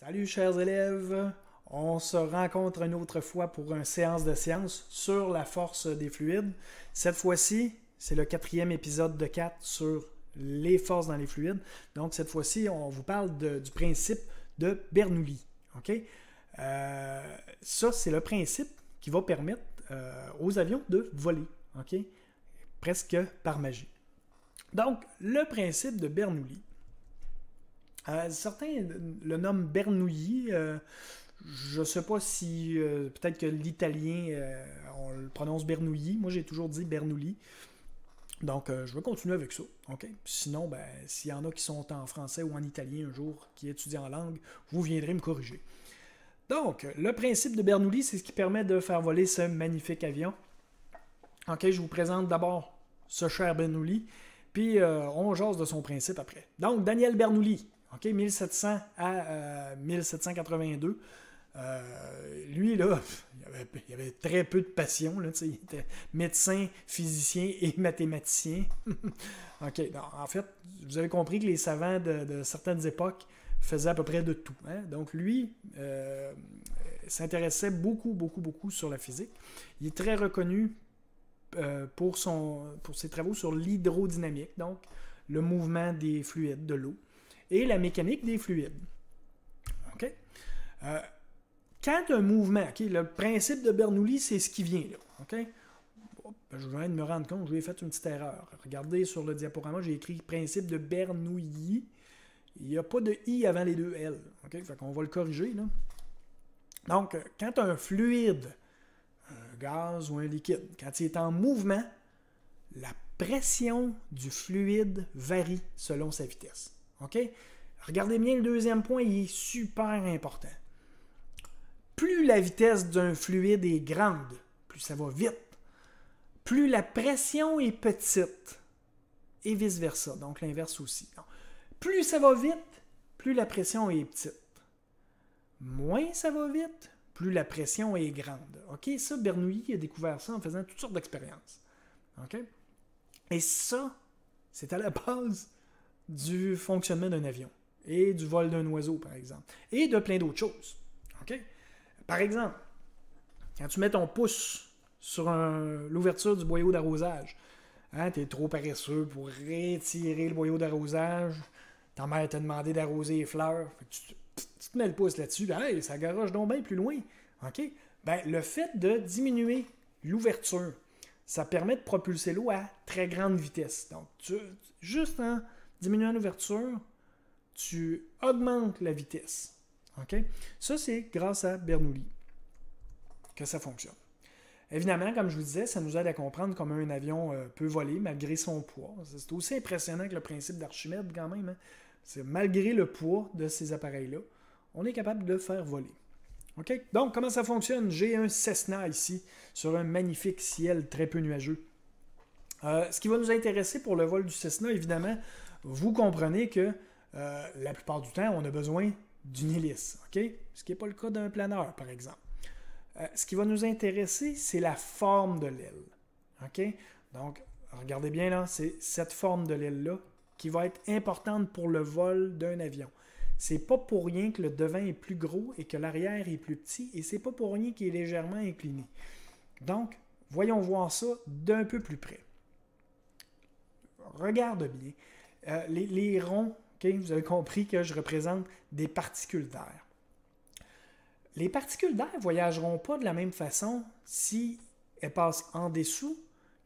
Salut chers élèves, on se rencontre une autre fois pour une séance de séance sur la force des fluides. Cette fois-ci, c'est le quatrième épisode de 4 sur les forces dans les fluides. Donc cette fois-ci, on vous parle du principe de Bernoulli. Ok euh, ça, c'est le principe qui va permettre euh, aux avions de voler. Presque par magie. Donc, le principe de Bernoulli, euh, certains le nomment Bernoulli, euh, je ne sais pas si euh, peut-être que l'italien, on le prononce Bernoulli. Moi, j'ai toujours dit Bernoulli. Donc, je vais continuer avec ça. ok Sinon, ben, s'il y en a qui sont en français ou en italien un jour, qui étudient en langue, vous viendrez me corriger. Donc, le principe de Bernoulli, c'est ce qui permet de faire voler ce magnifique avion. OK, je vous présente d'abord ce cher Bernoulli, puis on jase de son principe après. Donc, Daniel Bernoulli, 1700 à 1782. Euh, euh, lui, là, il avait, avait, très peu de passion. Là, il était médecin, physicien et mathématicien. OK, ben, en fait, vous avez compris que les savants de, certaines époques faisaient à peu près de tout. Hein. Donc, lui euh, s'intéressait beaucoup, beaucoup, beaucoup sur la physique. Il est très reconnu pour, son, pour ses travaux sur l'hydrodynamique, donc le mouvement des fluides de l'eau et la mécanique des fluides. OK? Euh, quand un mouvement, ok le principe de Bernoulli, c'est ce qui vient OK? Ben, je viens de me rendre compte, j'ai fait une petite erreur. Regardez sur le diaporama, j'ai écrit principe de Bernoulli. Il n'y a pas de I avant les deux L. OK? qu'on va le corriger. Là. Donc, quand un fluide, un gaz ou un liquide, quand il est en mouvement, la pression du fluide varie selon sa vitesse. OK? Regardez bien le deuxième point, il est super important. Plus la vitesse d'un fluide est grande, plus ça va vite, plus la pression est petite, et vice-versa, donc l'inverse aussi. Plus ça va vite, plus la pression est petite. Moins ça va vite, plus la pression est grande. OK? Ça, Bernoulli a découvert ça en faisant toutes sortes d'expériences. OK? Et ça, c'est à la base du fonctionnement d'un avion et du vol d'un oiseau, par exemple, et de plein d'autres choses. Par exemple, quand tu mets ton pouce sur l'ouverture du boyau d'arrosage, hein, tu es trop paresseux pour retirer le boyau d'arrosage, ta mère t'a demandé d'arroser les fleurs, tu, te mets le pouce là-dessus, ça garoche donc bien plus loin. OK? Ben, le fait de diminuer l'ouverture, ça permet de propulser l'eau à très grande vitesse. Donc, juste en diminuant l'ouverture, tu augmentes la vitesse. OK? Ça, c'est grâce à Bernoulli que ça fonctionne. Évidemment, comme je vous disais, ça nous aide à comprendre comment un avion euh, peut voler malgré son poids. C'est aussi impressionnant que le principe d'Archimède quand même. Hein. C'est malgré le poids de ces appareils-là, on est capable de faire voler. OK? Donc, comment ça fonctionne? J'ai un Cessna ici sur un magnifique ciel très peu nuageux. Euh, ce qui va nous intéresser pour le vol du Cessna, évidemment, vous comprenez que euh, la plupart du temps, on a besoin d'une hélice, Ce qui n'est pas le cas d'un planeur, par exemple. Euh, ce qui va nous intéresser, c'est la forme de l'aile. Donc, regardez bien là, c'est cette forme de l'aile-là qui va être importante pour le vol d'un avion. C'est pas pour rien que le devant est plus gros et que l'arrière est plus petit, et c'est pas pour rien qu'il est légèrement incliné. Donc, voyons voir ça d'un peu plus près. Regarde bien. Euh, les, ronds, vous avez compris que je représente des particules d'air. Les particules d'air ne voyageront pas de la même façon si elles passent en dessous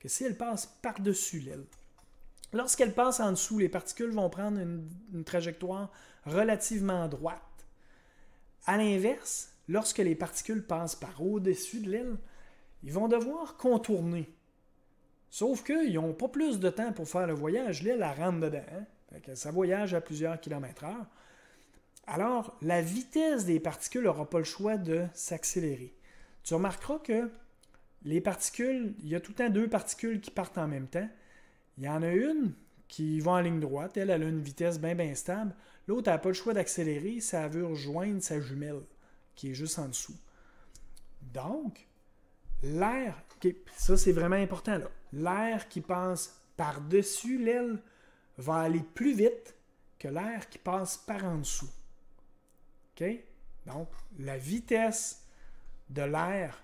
que si elles passent par-dessus l'aile. Lorsqu'elles passent en dessous, les particules vont prendre une, trajectoire relativement droite. À l'inverse, lorsque les particules passent par au-dessus de l'aile, ils vont devoir contourner Sauf qu'ils n'ont pas plus de temps pour faire le voyage. L'île, la rentre dedans. Hein. ça voyage à plusieurs kilomètres heure. Alors, la vitesse des particules n'aura pas le choix de s'accélérer. Tu remarqueras que les particules, il y a tout le temps deux particules qui partent en même temps. Il y en a une qui va en ligne droite, elle, elle a une vitesse bien, bien stable. L'autre n'a pas le choix d'accélérer, ça veut rejoindre sa jumelle qui est juste en dessous. Donc, L'air, ça c'est vraiment important, l'air qui passe par-dessus l'aile va aller plus vite que l'air qui passe par en dessous. Donc, la vitesse de l'air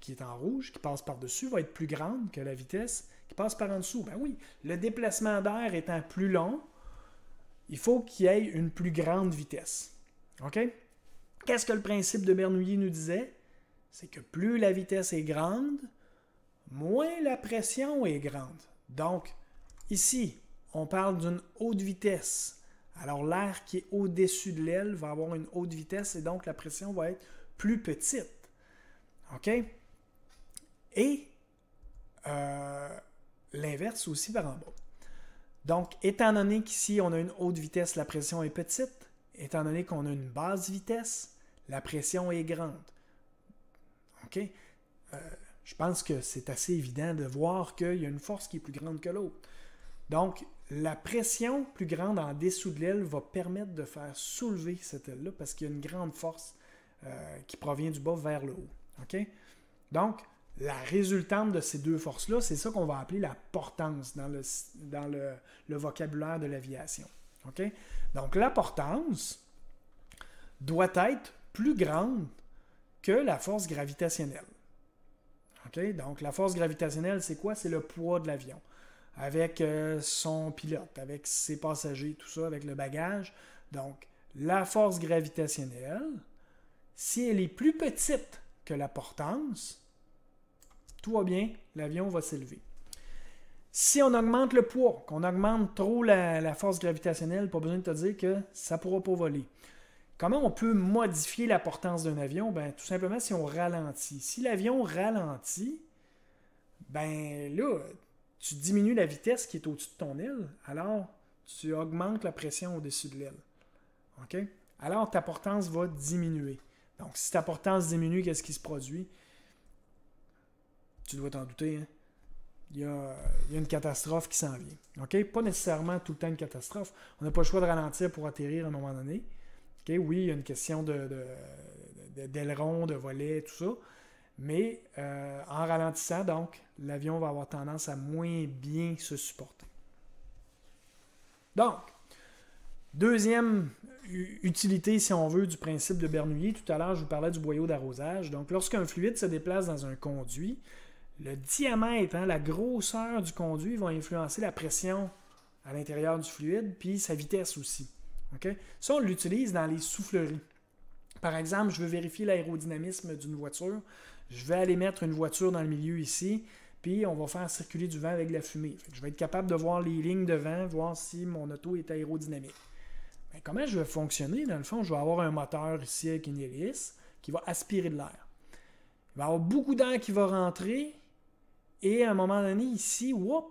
qui est en rouge, qui passe par-dessus, va être plus grande que la vitesse qui passe par en dessous. Ben oui, le déplacement d'air étant plus long, il faut qu'il y ait une plus grande vitesse. Qu'est-ce que le principe de Bernoulli nous disait? c'est que plus la vitesse est grande, moins la pression est grande. Donc, ici, on parle d'une haute vitesse. Alors, l'air qui est au-dessus de l'aile va avoir une haute vitesse et donc la pression va être plus petite. OK? Et euh, l'inverse aussi par en bas. Donc, étant donné qu'ici, on a une haute vitesse, la pression est petite. Étant donné qu'on a une basse vitesse, la pression est grande. OK? Euh, je pense que c'est assez évident de voir qu'il y a une force qui est plus grande que l'autre. Donc, la pression plus grande en dessous de l'aile va permettre de faire soulever cette aile-là parce qu'il y a une grande force euh, qui provient du bas vers le haut. OK? Donc, la résultante de ces deux forces-là, c'est ça qu'on va appeler la portance dans le, vocabulaire de l'aviation. OK? Donc, la portance doit être plus grande que la force gravitationnelle. Donc, la force gravitationnelle, c'est quoi? C'est le poids de l'avion. Avec euh, son pilote, avec ses passagers, tout ça, avec le bagage. Donc, la force gravitationnelle, si elle est plus petite que la portance, tout va bien, l'avion va s'élever. Si on augmente le poids, qu'on augmente trop la, la, force gravitationnelle, pas besoin de te dire que ça ne pourra pas voler. Comment on peut modifier la portance d'un avion? Ben, tout simplement si on ralentit. Si l'avion ralentit, ben là, tu diminues la vitesse qui est au-dessus de ton aile, alors tu augmentes la pression au-dessus de l'aile. OK? Alors ta portance va diminuer. Donc, si ta portance diminue, qu'est-ce qui se produit? Tu dois t'en douter, hein. Il y, a, une catastrophe qui s'en vient. Pas nécessairement tout le temps une catastrophe. On n'a pas le choix de ralentir pour atterrir à un moment donné oui, il y a une question d'aileron, de, volet, tout ça. Mais euh, en ralentissant, donc, l'avion va avoir tendance à moins bien se supporter. Donc, deuxième utilité, si on veut, du principe de Bernoulli. Tout à l'heure, je vous parlais du boyau d'arrosage. Donc, lorsqu'un fluide se déplace dans un conduit, le diamètre, hein, la grosseur du conduit vont influencer la pression à l'intérieur du fluide, puis sa vitesse aussi. Ça, on l'utilise dans les souffleries. Par exemple, je veux vérifier l'aérodynamisme d'une voiture. Je vais aller mettre une voiture dans le milieu ici, puis on va faire circuler du vent avec la fumée. je vais être capable de voir les lignes de vent, voir si mon auto est aérodynamique. Ben, comment je vais fonctionner? Dans le fond, je vais avoir un moteur ici avec une hélice qui va aspirer de l'air. Il va y avoir beaucoup d'air qui va rentrer, et à un moment donné, ici, whoop,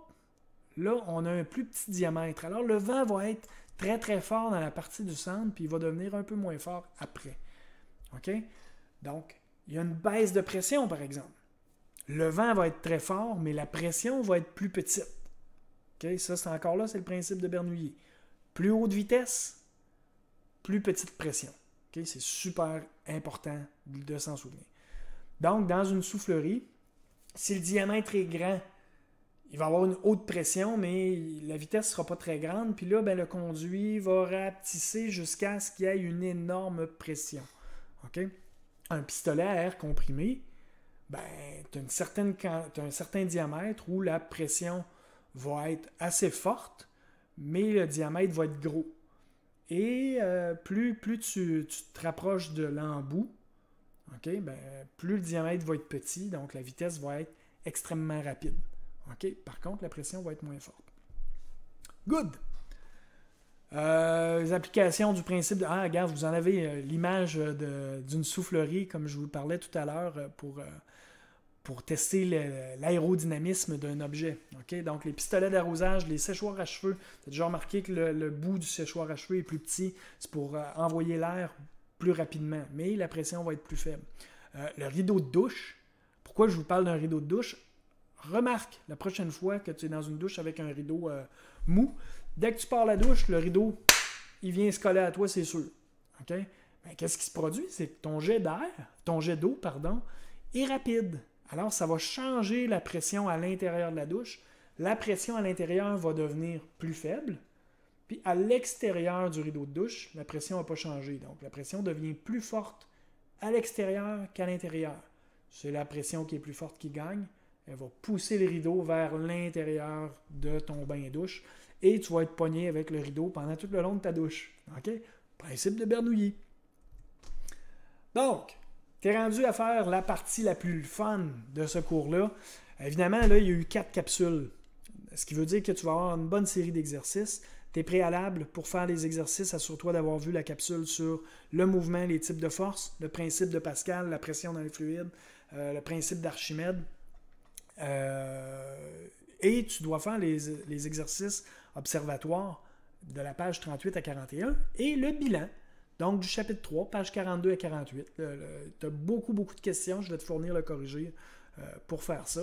là, on a un plus petit diamètre. Alors, le vent va être très très fort dans la partie du centre, puis il va devenir un peu moins fort après. OK? Donc, il y a une baisse de pression, par exemple. Le vent va être très fort, mais la pression va être plus petite. ok Ça, c'est encore là, c'est le principe de Bernoulli. Plus haute vitesse, plus petite pression. ok C'est super important de s'en souvenir. Donc, dans une soufflerie, si le diamètre est grand, il va avoir une haute pression, mais la vitesse ne sera pas très grande. Puis là, ben, le conduit va rapetisser jusqu'à ce qu'il y ait une énorme pression. Un pistolet à air comprimé, ben, tu as, un certain diamètre où la pression va être assez forte, mais le diamètre va être gros. Et euh, plus, plus tu, te rapproches de l'embout, ben, plus le diamètre va être petit, donc la vitesse va être extrêmement rapide. OK? Par contre, la pression va être moins forte. Good! Euh, les applications du principe de... Ah, regarde, vous en avez euh, l'image euh, d'une soufflerie, comme je vous parlais tout à l'heure, pour, pour tester l'aérodynamisme d'un objet. Okay? Donc, les pistolets d'arrosage, les séchoirs à cheveux. Vous avez déjà remarqué que le, le, bout du séchoir à cheveux est plus petit. C'est pour envoyer l'air plus rapidement, mais la pression va être plus faible. le rideau de douche. Pourquoi je vous parle d'un rideau de douche? remarque la prochaine fois que tu es dans une douche avec un rideau euh, mou, dès que tu pars la douche, le rideau, il vient se coller à toi, c'est sûr. Mais ben, qu'est-ce qui se produit? C'est que ton jet d'air, ton jet d'eau, pardon, est rapide. Alors, ça va changer la pression à l'intérieur de la douche. La pression à l'intérieur va devenir plus faible. Puis à l'extérieur du rideau de douche, la pression n'a pas changé. Donc, la pression devient plus forte à l'extérieur qu'à l'intérieur. C'est la pression qui est plus forte qui gagne. Elle va pousser le rideau vers l'intérieur de ton bain douche et tu vas être pogné avec le rideau pendant tout le long de ta douche. OK? Principe de Bernoulli. Donc, tu es rendu à faire la partie la plus fun de ce cours-là. Évidemment, là, il y a eu quatre capsules. Ce qui veut dire que tu vas avoir une bonne série d'exercices. Tes préalable pour faire les exercices, assure-toi d'avoir vu la capsule sur le mouvement, les types de force, le principe de Pascal, la pression dans les fluides, euh, le principe d'Archimède, euh, et tu dois faire les, exercices observatoires de la page 38 à 41 et le bilan, donc du chapitre 3, page 42 à 48. Tu as beaucoup, beaucoup de questions. Je vais te fournir le corrigé euh, pour faire ça.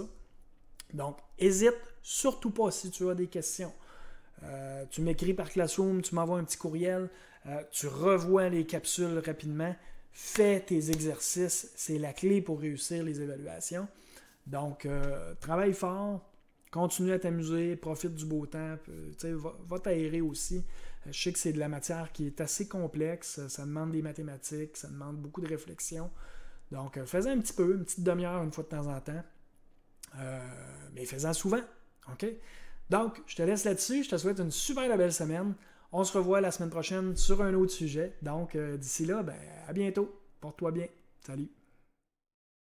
Donc, hésite surtout pas si tu as des questions. Euh, tu m'écris par Classroom, tu m'envoies un petit courriel, tu revois les capsules rapidement, fais tes exercices, c'est la clé pour réussir les évaluations. Donc, euh, travaille fort, continue à t'amuser, profite du beau temps, euh, va, va t'aérer aussi. Euh, je sais que c'est de la matière qui est assez complexe, ça demande des mathématiques, ça demande beaucoup de réflexion. Donc, fais-en un petit peu, une petite demi-heure une fois de temps en temps, mais fais-en souvent, OK? Donc, je te laisse là-dessus, je te souhaite une super belle semaine. On se revoit la semaine prochaine sur un autre sujet. Donc, d'ici là, ben, à bientôt. Porte-toi bien. Salut.